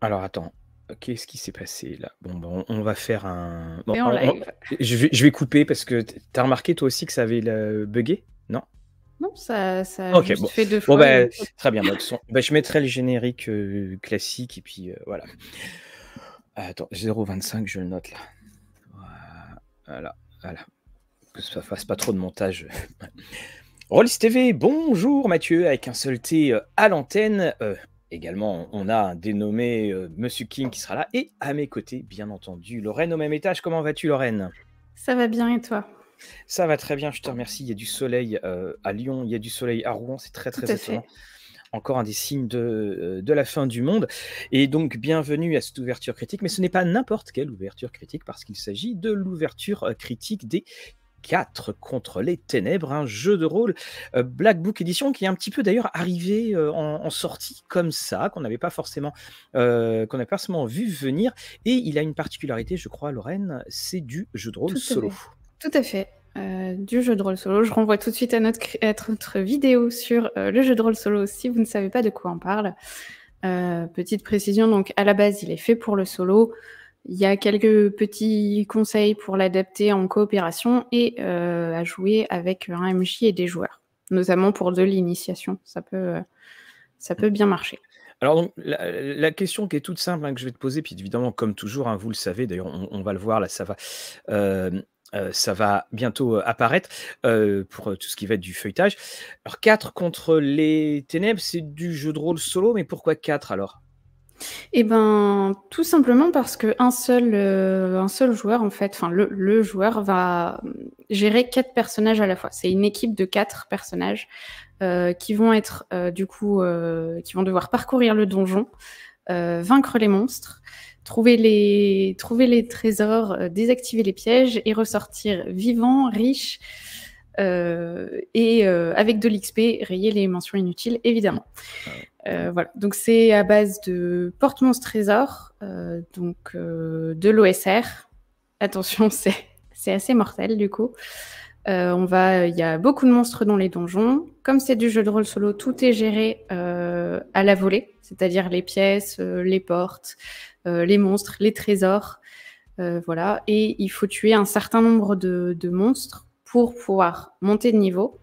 Alors attends, qu'est-ce qui s'est passé là Bon, bon, bah, on va faire un. je, vais, couper parce que t'as remarqué toi aussi que ça avait euh, bugué, non non, ça, ça fait deux fois. Bah, très bien. Bah, je mettrai le générique euh, classique et puis euh, voilà. Attends, 0,25, je le note là. Voilà, voilà. Que ça fasse pas trop de montage. Rollis TV, bonjour Mathieu, avec un seul T à l'antenne. Également, on a dénommé euh, Monsieur King qui sera là. Et à mes côtés, bien entendu, Lorraine au même étage. Comment vas-tu, Lorraine Ça va bien et toi Ça va très bien, je te remercie. Il y a du soleil euh, à Lyon, il y a du soleil à Rouen, c'est très très étonnant. Encore un des signes de, euh, de, la fin du monde. Et donc, bienvenue à cette ouverture critique. Mais ce n'est pas n'importe quelle ouverture critique, parce qu'il s'agit de l'ouverture critique des 4 contre les ténèbres, un jeu de rôle euh, Black Book Edition qui est un petit peu d'ailleurs arrivé euh, en, sortie comme ça, qu'on n'avait pas forcément euh, qu'on forcément vu venir. Et il a une particularité, je crois, Lorraine, c'est du jeu de rôle solo. Tout à fait. du jeu de rôle solo. Je renvoie tout de suite à notre, à vidéo sur le jeu de rôle solo si vous ne savez pas de quoi on parle. petite précision, donc à la base il est fait pour le solo, il y a quelques petits conseils pour l'adapter en coopération et euh, à jouer avec un MJ et des joueurs, notamment pour de l'initiation. Ça peut, euh, ça peut bien marcher. Alors, la, question qui est toute simple hein, que je vais te poser, puis évidemment, comme toujours, hein, vous le savez, d'ailleurs, on, va le voir, là, ça va. Euh, ça va bientôt apparaître pour tout ce qui va être du feuilletage. Alors 4 contre les ténèbres, c'est du jeu de rôle solo, mais pourquoi 4 alors et eh ben, tout simplement parce que un seul, euh, un seul joueur en fait, enfin le, joueur va gérer quatre personnages à la fois. C'est une équipe de quatre personnages euh, qui vont être euh, du coup, qui vont devoir parcourir le donjon, vaincre les monstres, trouver les, trouver les trésors, désactiver les pièges et ressortir vivant, riche. et avec de l'XP, rayer les mentions inutiles, évidemment. Ah euh, donc c'est à base de porte-monstre trésor, euh, donc euh, de l'OSR. Attention, c'est assez mortel du coup. on va, il y a beaucoup de monstres dans les donjons. Comme c'est du jeu de rôle solo, tout est géré à la volée, c'est-à-dire les pièces, les portes, les monstres, les trésors, voilà. Et il faut tuer un certain nombre de monstres pour pouvoir monter de niveau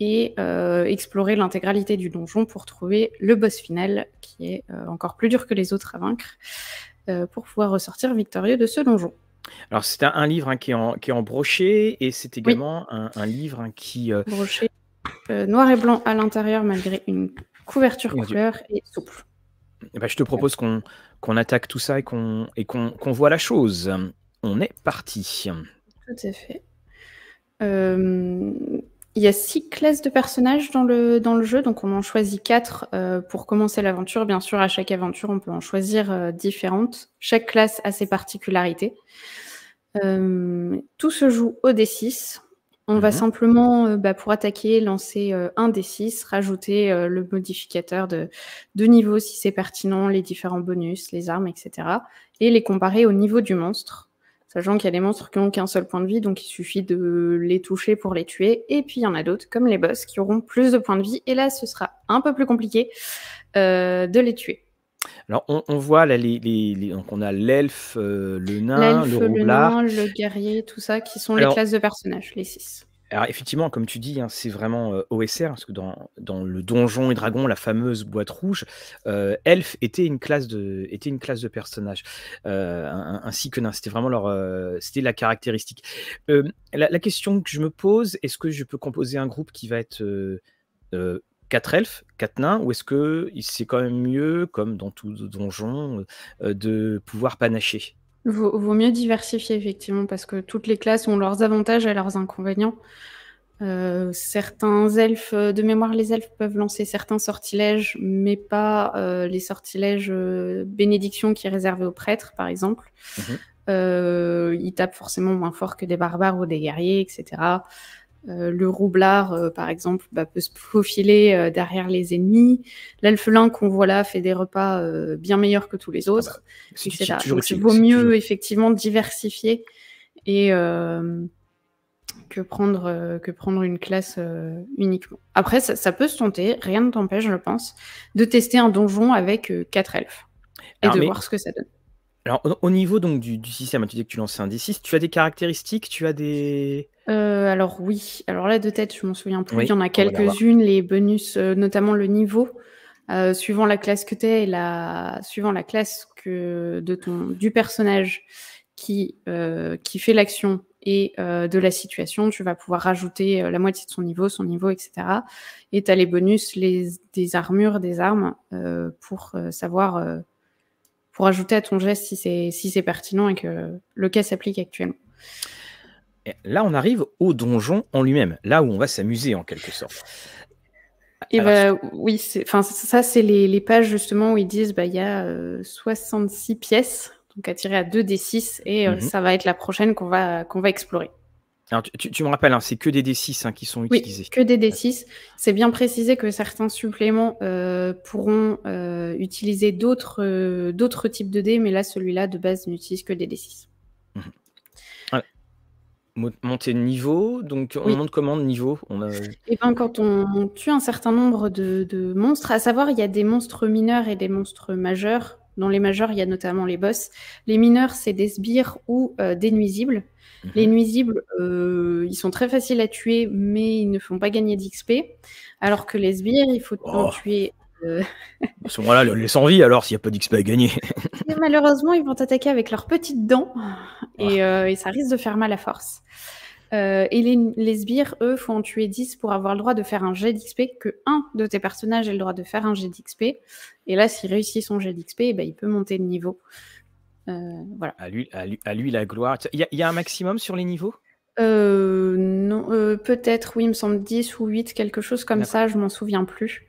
et euh, explorer l'intégralité du donjon pour trouver le boss final, qui est euh, encore plus dur que les autres à vaincre, euh, pour pouvoir ressortir victorieux de ce donjon. Alors c'est un, livre hein, qui, est en, qui, est brochet, et c'est également un, livre hein, qui... Brochet, noir et blanc à l'intérieur, malgré une couverture couleur et souple. Et eh ben, je te propose qu'on qu'on attaque tout ça et qu'on qu'on voit la chose. On est parti. Tout à fait. Euh, il y a six classes de personnages dans le, dans le jeu, donc on en choisit quatre euh, pour commencer l'aventure. Bien sûr, à chaque aventure, on peut en choisir euh, différentes. Chaque classe a ses particularités. Euh, tout se joue au D6. On va mhm. simplement, bah, pour attaquer, lancer un D6, rajouter le modificateur de, de niveau si c'est pertinent, les différents bonus, les armes, etc. Et les comparer au niveau du monstre. Sachant qu'il y a des monstres qui n'ont qu'un seul point de vie, donc il suffit de les toucher pour les tuer. Et puis il y en a d'autres, comme les boss, qui auront plus de points de vie. Et là, ce sera un peu plus compliqué euh, de les tuer. Alors, on, voit là, les, donc on a l'elfe, euh, le nain, le, le le guerrier, tout ça, qui sont les classes de personnages, les six. Alors effectivement, comme tu dis, hein, c'est vraiment OSR, parce que dans, le Donjon et Dragon, la fameuse boîte rouge, Elf était une classe de, était une classe de personnages, ainsi que Nain. C'était vraiment leur, c'était la caractéristique. La, la, question que je me pose, est-ce que je peux composer un groupe qui va être quatre elfes, quatre nains, ou est-ce que c'est quand même mieux, comme dans tout donjon, de pouvoir panacher Vaut, mieux diversifier, effectivement, parce que toutes les classes ont leurs avantages et leurs inconvénients. Euh, certains elfes, euh, de mémoire, les elfes peuvent lancer certains sortilèges, mais pas euh, les sortilèges bénédiction qui est réservé aux prêtres, par exemple. Mhm. ils tapent forcément moins fort que des barbares ou des guerriers, etc. Euh, le roublard, euh, par exemple, bah, peut se profiler euh, derrière les ennemis. L'elfelin qu'on voit là fait des repas bien meilleurs que tous les ah bah, autres. c'est il vaut mieux effectivement diversifier et que prendre que prendre une classe uniquement. Après, ça, peut se tenter. Rien ne t'empêche, je pense, de tester un donjon avec quatre elfes et de voir ce que ça donne. Alors, au, niveau donc du, système, hein, tu dis que tu lances un D6, tu as des caractéristiques, tu as des... Euh, alors oui, alors là de tête, je m'en souviens plus, il y en a quelques-unes, les bonus, euh, notamment le niveau, euh, suivant la classe que tu es et la... suivant la classe que de ton... du personnage qui, euh, qui fait l'action et de la situation, tu vas pouvoir rajouter la moitié de son niveau, son niveau, etc. Et tu as les bonus les... des armures, des armes, pour savoir pour ajouter à ton geste si c'est si c'est pertinent et que le cas s'applique actuellement. Là, on arrive au donjon en lui-même, là où on va s'amuser en quelque sorte. Et Alors, bah, oui, enfin ça c'est les, pages justement où ils disent bah il y a 66 euh, pièces donc à tirer à 2 d 6 et euh, mhm. ça va être la prochaine qu'on va qu'on va explorer. Alors, tu, me rappelles, hein, c'est que des D6 hein, qui sont utilisés. Que des D6. C'est bien précisé que certains suppléments euh, pourront euh, utiliser euh, d'autres types de dés, mais là, celui-là, de base, n'utilise que des D6. Mhm. Monter de niveau, donc on monte comment de niveau on Et eh ben, quand on, tue un certain nombre de, de monstres, à savoir, il y a des monstres mineurs et des monstres majeurs. Dans les majeurs, il y a notamment les boss. Les mineurs, c'est des sbires ou euh, des nuisibles. Mhm. Les nuisibles, euh, ils sont très faciles à tuer, mais ils ne font pas gagner d'XP. Alors que les sbires, il faut en oh. tuer. à ce moment-là, les sans vie alors s'il n'y a pas d'XP à gagner. malheureusement, ils vont t'attaquer avec leurs petites dents et, euh, et, ça risque de faire mal à force. Euh, et les, sbires, eux, faut en tuer 10 pour avoir le droit de faire un jet d'XP, que un de tes personnages ait le droit de faire un jet d'XP. Et là, s'il réussit son jet d'XP, eh ben, il peut monter de niveau. Euh, voilà. À lui, la gloire. Il y, a un maximum sur les niveaux euh, Non, peut-être, oui, il me semble 10 ou 8, quelque chose comme ça, je m'en souviens plus.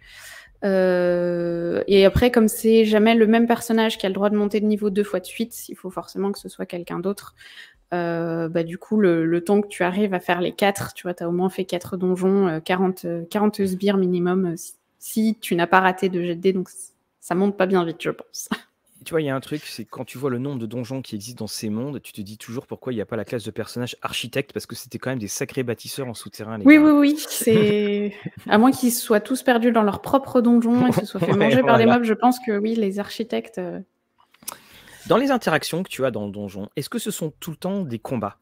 et après, comme c'est jamais le même personnage qui a le droit de monter de niveau deux fois de suite, il faut forcément que ce soit quelqu'un d'autre. Euh, bah, du coup, le, temps que tu arrives à faire les 4, tu vois, tu au moins fait 4 donjons, 40, euh, 40 euh, sbires minimum, si tu n'as pas raté de jet de donc ça monte pas bien vite, je pense. Tu vois, il y a un truc, c'est quand tu vois le nombre de donjons qui existent dans ces mondes, tu te dis toujours pourquoi il n'y a pas la classe de personnages architecte, parce que c'était quand même des sacrés bâtisseurs en souterrain. oui, oui, oui, c'est à moins qu'ils soient tous perdus dans leur propre donjon et se soient fait manger par des mobs, je pense que oui, les architectes, dans les interactions que tu as dans le donjon, est-ce que ce sont tout le temps des combats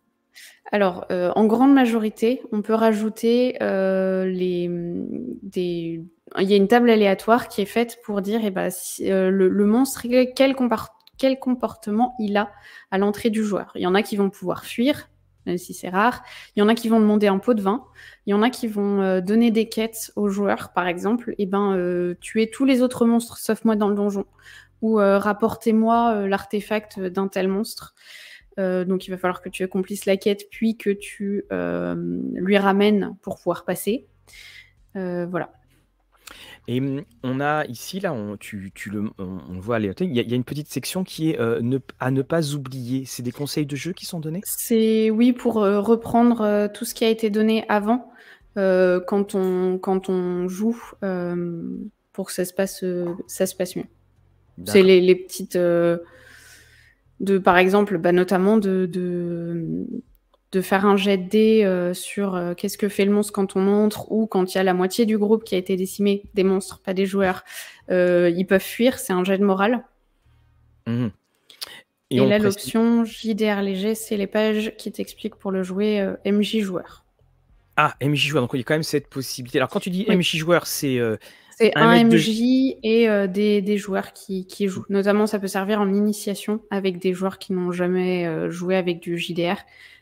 alors, euh, en grande majorité, on peut rajouter euh, les, Il y a une table aléatoire qui est faite pour dire eh ben, si, euh, le, monstre, quel, comportement il a à l'entrée du joueur. Il y en a qui vont pouvoir fuir, même si c'est rare. Il y en a qui vont demander un pot de vin. Il y en a qui vont donner des quêtes aux joueurs, par exemple. et eh ben, tuer tous les autres monstres sauf moi dans le donjon. Euh, rapportez-moi euh, l'artefact d'un tel monstre. Euh, donc il va falloir que tu accomplisses la quête, puis que tu lui ramènes pour pouvoir passer. voilà. Et hum, on a ici, là, on, tu, le, on, voit il y, a une petite section qui est à ne pas oublier. C'est des conseils de jeu qui sont donnés C'est oui, pour reprendre tout ce qui a été donné avant, quand, on, quand on joue, pour que ça se passe, ça se passe mieux. C'est les, petites. Euh, de, par exemple, bah, notamment de, de, faire un jet de euh, sur euh, qu'est-ce que fait le monstre quand on entre ou quand il y a la moitié du groupe qui a été décimé, des monstres, pas des joueurs. ils peuvent fuir, c'est un jet de morale. Mhm. Et, là, l'option JDR léger, c'est les pages qui t'expliquent pour le jouer MJ joueur. Ah, MJ joueur, donc il y a quand même cette possibilité. Alors quand tu dis MJ joueur, c'est c'est un, MJ et euh, des, des, joueurs qui, qui, jouent. Notamment, ça peut servir en initiation avec des joueurs qui n'ont jamais euh, joué avec du JDR.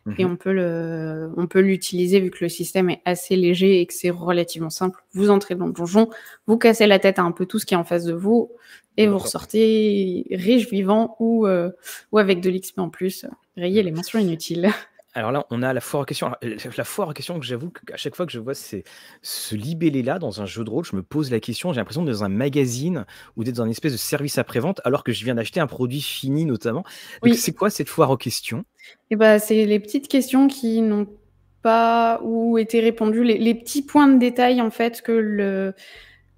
Mhm. Et on peut, le, on peut l'utiliser vu que le système est assez léger et que c'est relativement simple. Vous entrez dans le donjon, vous cassez la tête à un peu tout ce qui est en face de vous et vous ressortez riche, vivant ou, euh, ou avec de l'XP en plus. Rayez les mentions inutiles. alors là, on a la foire aux questions. Euh, la foire aux questions que j'avoue qu'à chaque fois que je vois c'est ce libellé-là dans un jeu de rôle, je me pose la question. J'ai l'impression d'être dans un magazine ou d'être dans une espèce de service après-vente alors que je viens d'acheter un produit fini notamment. Oui. C'est quoi cette foire aux questions eh ben, C'est les petites questions qui n'ont pas ou été répondues, les, petits points de détail en fait que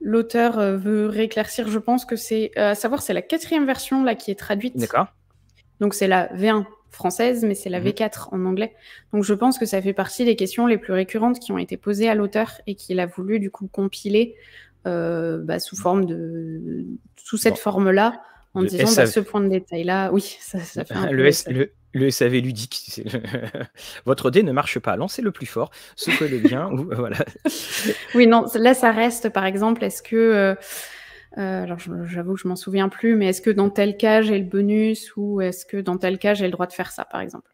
l'auteur euh, veut rééclaircir. Je pense que c'est, euh, à savoir, c'est la quatrième version là qui est traduite. D'accord. Donc c'est la V1 française, mais c'est la mhm. V4 en anglais. Donc je pense que ça fait partie des questions les plus récurrentes qui ont été posées à l'auteur et qu'il a voulu du coup compiler euh, bah, sous forme de sous cette forme-là en disant que bah, ce point de détail-là. Oui, ça, fait un le, peu le, SAV ludique. Votre dé ne marche pas, lancez le plus fort, ce que le bien. Oui, non, là ça reste par exemple. Est-ce que euh, euh, alors j'avoue que je m'en souviens plus, mais est-ce que dans tel cas j'ai le bonus ou est-ce que dans tel cas j'ai le droit de faire ça par exemple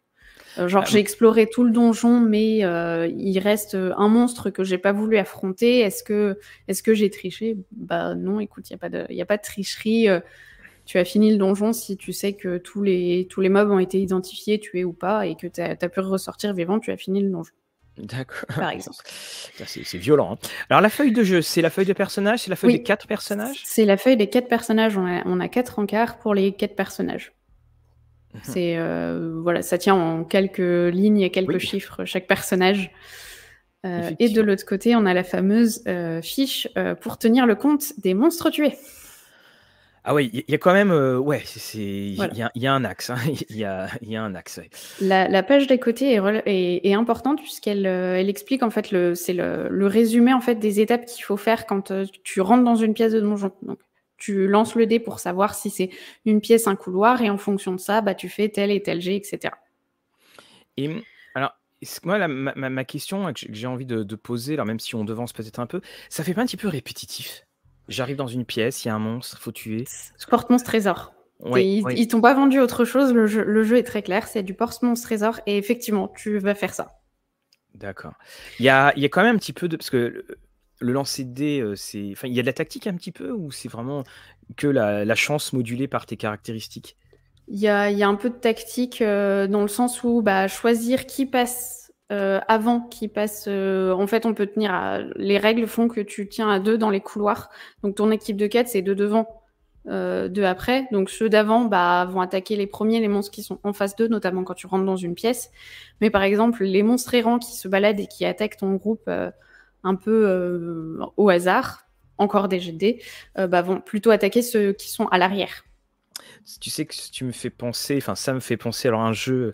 euh, Genre ah, j'ai exploré tout le donjon, mais euh, il reste un monstre que j'ai pas voulu affronter. Est-ce que est-ce que j'ai triché Bah non, écoute, il y a pas de y a pas de tricherie. tu as fini le donjon si tu sais que tous les tous les mobs ont été identifiés, tués ou pas, et que tu as pu ressortir vivant. Tu as fini le donjon. D'accord. Par exemple. C'est violent. Hein. Alors la feuille de jeu, c'est la feuille de personnage, c'est la feuille des quatre personnages C'est la feuille des quatre personnages. On a, quatre encarts pour les quatre personnages. Mhm. Euh, voilà, ça tient en quelques lignes et quelques chiffres chaque personnage. Euh, et de l'autre côté, on a la fameuse euh, fiche pour tenir le compte des monstres tués. Ah oui, il y, a quand même, il y, a un axe, hein. il y, un axe. La, page d'à côté est, importante puisqu'elle euh, elle explique en fait le, c'est le, résumé en fait des étapes qu'il faut faire quand euh, tu rentres dans une pièce de donjon. Donc, tu lances le dé pour savoir si c'est une pièce, un couloir, et en fonction de ça, bah tu fais tel et tel jet, etc. Et alors, moi, ma, question hein, que j'ai envie de, de, poser, alors même si on devance peut-être un peu, ça fait pas un petit peu répétitif J'arrive dans une pièce, il y a un monstre, faut tuer. Porte monstre trésor. ils, t'ont pas vendu autre chose, le jeu, est très clair, c'est du porte monstre trésor et effectivement, tu vas faire ça. D'accord. Il y a, quand même un petit peu de. Parce que le, lancer de dés, euh, il y a de la tactique un petit peu ou c'est vraiment que la, chance modulée par tes caractéristiques Il y a, un peu de tactique euh, dans le sens où bah, choisir qui passe euh, avant qu'ils passe. Euh, en fait, on peut tenir. À, les règles font que tu tiens à deux dans les couloirs. Donc ton équipe de quatre, c'est deux devant, euh, deux après. Donc ceux d'avant bah, vont attaquer les premiers, les monstres qui sont en face d'eux, notamment quand tu rentres dans une pièce. Mais par exemple, les monstres errants qui se baladent et qui attaquent ton groupe un peu au hasard, encore des GD, bah, vont plutôt attaquer ceux qui sont à l'arrière. Tu sais que tu me fais penser, enfin ça me fait penser alors un jeu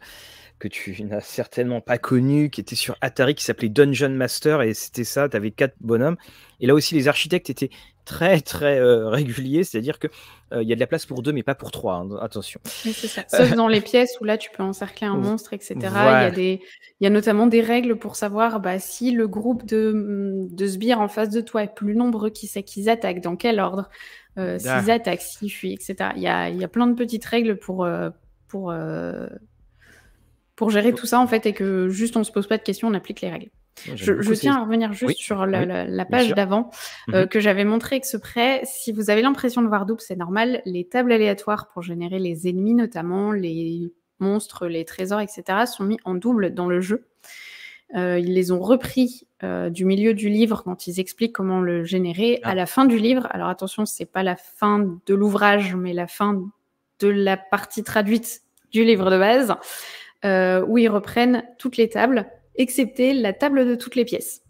que tu n'as certainement pas connu, qui était sur Atari, qui s'appelait Dungeon Master, et c'était ça, tu avais quatre bonhommes. Et là aussi, les architectes étaient très, très euh, réguliers, c'est-à-dire qu'il euh, il y a de la place pour deux, mais pas pour trois, hein, attention. c'est ça. Sauf dans les pièces où là, tu peux encercler un monstre, etc. Il, y a des, y a notamment des règles pour savoir bah, si le groupe de, mm, sbires en face de toi est plus nombreux, qui sait qu'ils attaquent, dans quel ordre, euh, s'ils attaquent, s'ils fuient, etc. Il y a, y a plein de petites règles pour... pour pour gérer tout ça en fait et que juste on se pose pas de questions, on applique les règles. Je, je tiens à revenir juste sur la, la, page d'avant euh, mhm. que j'avais montré avec ce prêt. Si vous avez l'impression de voir double, c'est normal. Les tables aléatoires pour générer les ennemis notamment, les monstres, les trésors, etc. sont mis en double dans le jeu. Euh, ils les ont repris euh, du milieu du livre quand ils expliquent comment le générer ah. à la fin du livre. Alors attention, c'est pas la fin de l'ouvrage, mais la fin de la partie traduite du livre de base euh, où ils reprennent toutes les tables, excepté la table de toutes les pièces.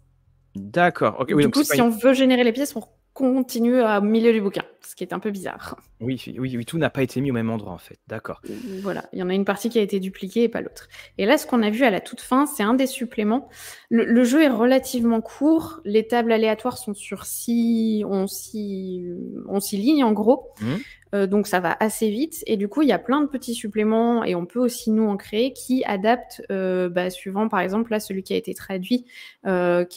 D'accord. du coup, si on veut générer les pièces, on continue au milieu du bouquin est un peu bizarre. Oui, oui, tout n'a pas été mis au même endroit en fait, d'accord. Euh, voilà, il y en a une partie qui a été dupliquée et pas l'autre. Et là, ce qu'on a vu à la toute fin, c'est un des suppléments. Le, jeu est relativement court, les tables aléatoires sont sur 6, on s'y lignes en gros. Mmh. Euh, donc ça va assez vite. Et du coup, il y a plein de petits suppléments et on peut aussi nous en créer qui adaptent, euh, bah, suivant par exemple là celui qui a été traduit, qui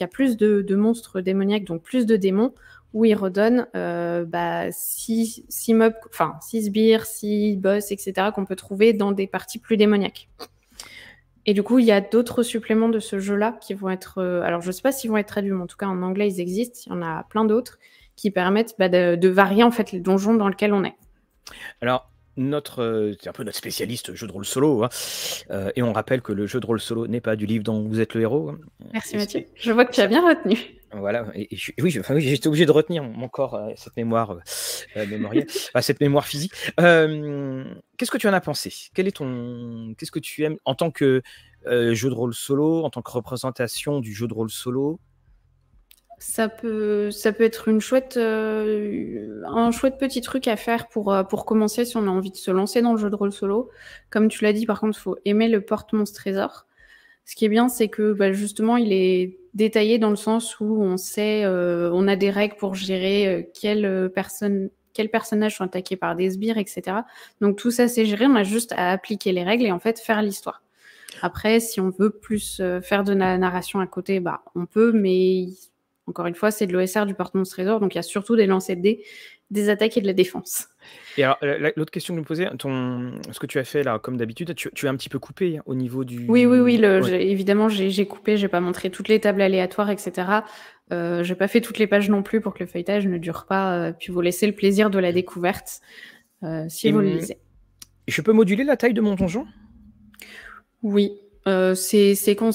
a plus de, de, monstres démoniaques, donc plus de démons où il redonne euh, bah, six, enfin six sbires, six boss, etc. qu'on peut trouver dans des parties plus démoniaques. Et du coup, il y a d'autres suppléments de ce jeu-là qui vont être. Euh, alors, je ne sais pas s'ils vont être traduits, mais en tout cas, en anglais, ils existent. Il y en a plein d'autres qui permettent bah, de, varier en fait les donjons dans lesquels on est. Alors, notre, euh, c'est un peu notre spécialiste jeu de rôle solo, hein. et on rappelle que le jeu de rôle solo n'est pas du livre dont vous êtes le héros. Hein. Merci Mathieu. Je vois que tu as bien retenu. Voilà. Et, oui, j'étais obligé de retenir mon, corps, euh, cette mémoire, euh, euh, cette mémoire physique. Qu'est-ce que tu en as pensé Quel est ton Qu'est-ce que tu aimes en tant que jeu de rôle solo, en tant que représentation du jeu de rôle solo ça peut, ça peut être une chouette, un chouette petit truc à faire pour, pour commencer si on a envie de se lancer dans le jeu de rôle solo. Comme tu l'as dit, par contre, il faut aimer le porte-monstre trésor. Ce qui est bien, c'est que bah, justement, il est détaillé dans le sens où on sait, euh, on a des règles pour gérer euh, quels euh, personnages sont attaqués par des sbires, etc. Donc tout ça, c'est géré. On a juste à appliquer les règles et en fait faire l'histoire. Après, si on veut plus faire de la narration à côté, bah on peut, mais encore une fois, c'est de l'OSR du porte trésor, donc il y a surtout des lancers de dés des attaques et de la défense. Et alors, l'autre question que je me posais, ton, ce que tu as fait là, comme d'habitude, tu, as un petit peu coupé hein, au niveau du. Oui, oui, oui. Évidemment, j'ai coupé, j'ai pas montré toutes les tables aléatoires, etc. Euh, j'ai pas fait toutes les pages non plus pour que le feuilletage ne dure pas, euh, puis vous laissez le plaisir de la mm. découverte euh, si vous le mm, lisez. Je peux moduler la taille de mon donjon Oui. Euh, c'est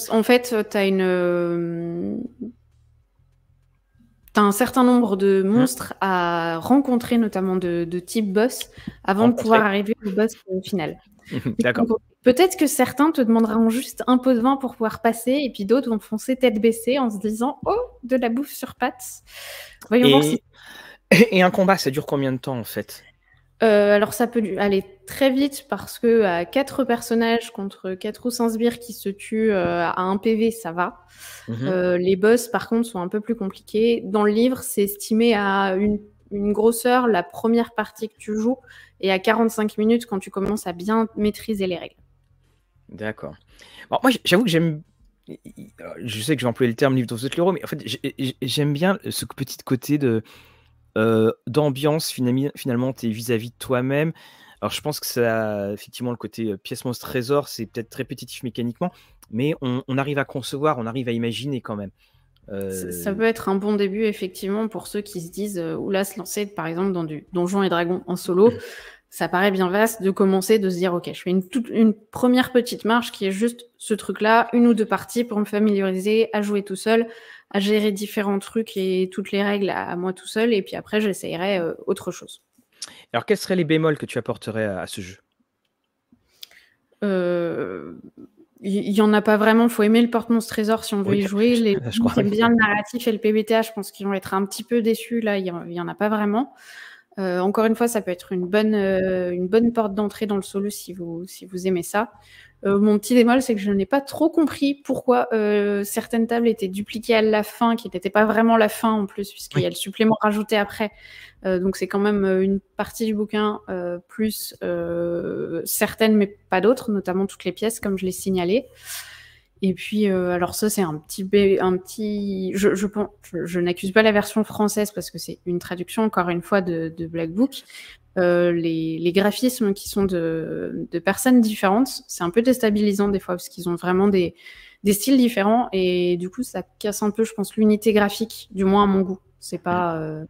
En fait, tu as une un certain nombre de mmh. monstres à rencontrer, notamment de, type boss, avant de pouvoir arriver au boss euh, final. Mmh, d'accord. Peut-être que certains te demanderont juste un pot de vin pour pouvoir passer, et puis d'autres vont foncer tête baissée en se disant Oh, de la bouffe sur pattes. Voyons voir si. Et un combat, ça dure combien de temps en fait euh, alors ça peut aller très vite parce que à quatre personnages contre quatre ou cinq sbires qui se tuent euh, à un PV, ça va. Mhm. Euh, les boss, par contre, sont un peu plus compliqués. Dans le livre, c'est estimé à une, grosseur la première partie que tu joues et à 45 minutes quand tu commences à bien maîtriser les règles. D'accord. moi, j'avoue que j'aime je sais que j'ai vais le terme livre de l'euro, mais en fait, j'aime bien ce petit côté de euh, d'ambiance, finalement, tu vis-à-vis de toi-même. Alors, je pense que ça, effectivement, le côté euh, pièce monstre trésor, c'est peut-être répétitif mécaniquement, mais on, arrive à concevoir, on arrive à imaginer quand même. Euh, ça, peut être un bon début, effectivement, pour ceux qui se disent, ou là, se lancer, par exemple, dans du donjon et dragon en solo ça paraît bien vaste de commencer, de se dire, OK, je fais une, toute, une première petite marche qui est juste ce truc-là, une ou deux parties pour me familiariser à jouer tout seul, à gérer différents trucs et toutes les règles à, moi tout seul, et puis après, j'essayerai euh, autre chose. Alors, quels seraient les bémols que tu apporterais à, ce jeu Il euh, y n'y en a pas vraiment. Il faut aimer le porte-monstre trésor si on veut y jouer. J'aime bien le narratif et le PBTA, je pense qu'ils vont être un petit peu déçus. Là, il n'y en a pas vraiment. Euh, encore une fois, ça peut être une bonne, euh, une bonne porte d'entrée dans le solo si vous, si vous aimez ça. Euh, mon petit démol, c'est que je n'ai pas trop compris pourquoi certaines tables étaient dupliquées à la fin, qui n'était pas vraiment la fin en plus, puisqu'il y a le supplément rajouté après. donc c'est quand même une partie du bouquin, plus certaines mais pas d'autres, notamment toutes les pièces, comme je l'ai signalé. Et puis, euh, alors ça, c'est un petit, un petit, je, je, n'accuse pas la version française parce que c'est une traduction encore une fois de, de Black Book. Euh, les, graphismes qui sont de, personnes différentes, c'est un peu déstabilisant des fois parce qu'ils ont vraiment des, styles différents et du coup, ça casse un peu, je pense, l'unité graphique, du moins à mon goût. C'est pas. Euh,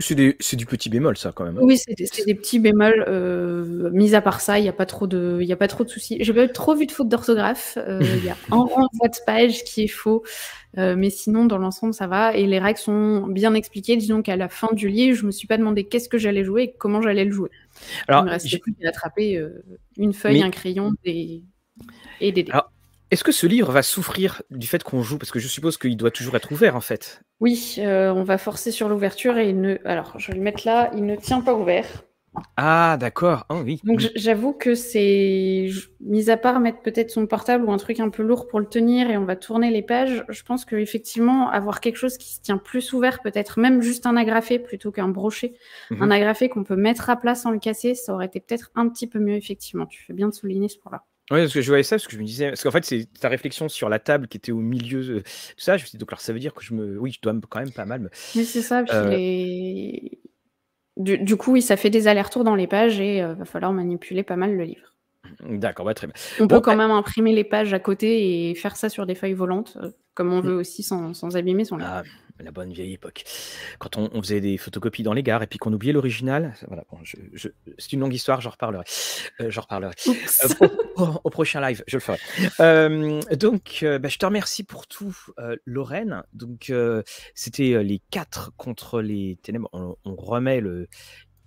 c'est du petit bémol, ça, quand même. Hein. Oui, c'est des petits bémols. Euh, mis à part ça, il n'y a pas trop de, il a pas trop de soucis. J'ai pas trop vu de fautes d'orthographe. Euh, il y a un ou de page qui est faux, euh, mais sinon dans l'ensemble ça va. Et les règles sont bien expliquées. Disons qu'à la fin du livre, je me suis pas demandé qu'est-ce que j'allais jouer et comment j'allais le jouer. Alors, il me restait plus attraper une feuille, un crayon et des est-ce que ce livre va souffrir du fait qu'on joue Parce que je suppose qu'il doit toujours être ouvert en fait. Oui, euh, on va forcer sur l'ouverture et il ne. Alors, je vais le mettre là, il ne tient pas ouvert. Ah, d'accord. Ah oui. Donc, j'avoue que c'est. Mis à part mettre peut-être son portable ou un truc un peu lourd pour le tenir et on va tourner les pages, je pense qu'effectivement, avoir quelque chose qui se tient plus ouvert, peut-être même juste un agrafé plutôt qu'un brochet, mhm. un agrafé qu'on peut mettre à plat sans le casser, ça aurait été peut-être un petit peu mieux, effectivement. Tu fais bien de souligner ce point-là. Oui, parce que je voyais ça, parce que je me disais, parce qu'en fait, c'est ta réflexion sur la table qui était au milieu de tout ça. Je me suis donc alors ça veut dire que je me. Oui, je dois quand même pas mal. Mais, c'est ça, puis euh. les... du, coup, oui, ça fait des allers-retours dans les pages et il euh, va falloir manipuler pas mal le livre. D'accord, très bien. On peut quand eh même imprimer les pages à côté et faire ça sur des feuilles volantes, euh, comme on mmh. veut aussi, sans, abîmer son livre. Ah, la bonne vieille époque. Quand on, faisait des photocopies dans les gares et puis qu'on oubliait l'original, voilà, c'est une longue histoire, j'en reparlerai. Euh, j'en euh, au, prochain live, je le ferai. Euh, donc, bah, je te remercie pour tout, Lorraine. Donc, c'était les quatre contre les ténèbres. On, remet le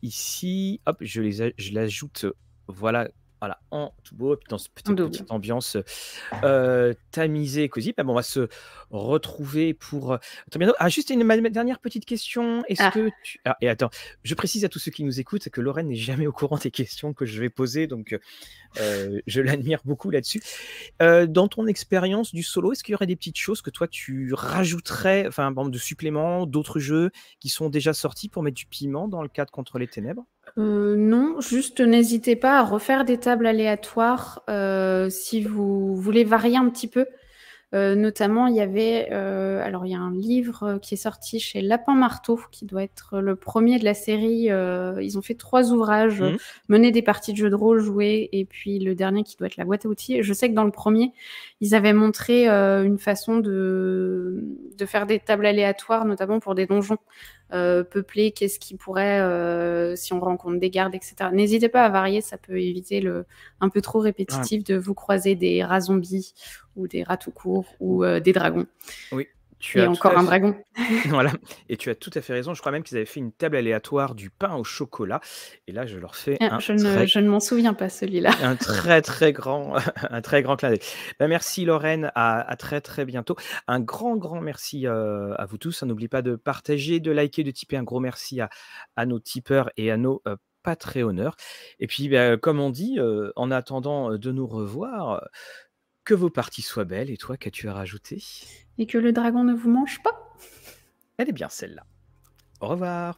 ici. Hop, je les, je l'ajoute. Voilà, voilà, en tout beau, et puis dans cette petite, ambiance euh, tamisée et cosy. Bah, on va se retrouver pour euh, ah, juste une dernière petite question. Est-ce ah. que ah, et attends, je précise à tous ceux qui nous écoutent que Lorraine n'est jamais au courant des questions que je vais poser, donc euh, je l'admire beaucoup là-dessus. dans ton expérience du solo, est-ce qu'il y aurait des petites choses que toi tu rajouterais, enfin, de suppléments, d'autres jeux qui sont déjà sortis pour mettre du piment dans le cadre contre les ténèbres euh, non, juste n'hésitez pas à refaire des tables aléatoires euh, si vous voulez varier un petit peu. Euh, notamment, il y avait, alors il y a un livre qui est sorti chez Lapin Marteau, qui doit être le premier de la série. ils ont fait trois ouvrages, mmh. mener des parties de jeux de rôle, jouer, et puis le dernier qui doit être la boîte à outils. je sais que dans le premier, ils avaient montré une façon de, de faire des tables aléatoires, notamment pour des donjons. Euh, peuplé, qu'est-ce qui pourrait, euh, si on rencontre des gardes, etc. N'hésitez pas à varier, ça peut éviter le un peu trop répétitif de vous croiser des rats zombies ou des rats tout court ou euh, des dragons. Oui. Tu et encore un dragon. voilà. Et tu as tout à fait raison. Je crois même qu'ils avaient fait une table aléatoire du pain au chocolat. Et là, je leur fais ah, un je, ne, je ne m'en souviens pas celui-là. un très très grand, un très grand clin d'œil. Bah, merci Lorraine. À, très très bientôt. Un grand grand merci euh, à vous tous. N'oubliez pas de partager, de liker, de tiper. Un gros merci à, nos tipeurs et à nos euh, Patreonneurs. Et puis, bah, comme on dit, euh, en attendant euh, de nous revoir que vos parties soient belles. Et toi, qu'as-tu à rajouter Et que le dragon ne vous mange pas. Elle est bien celle-là. Au revoir.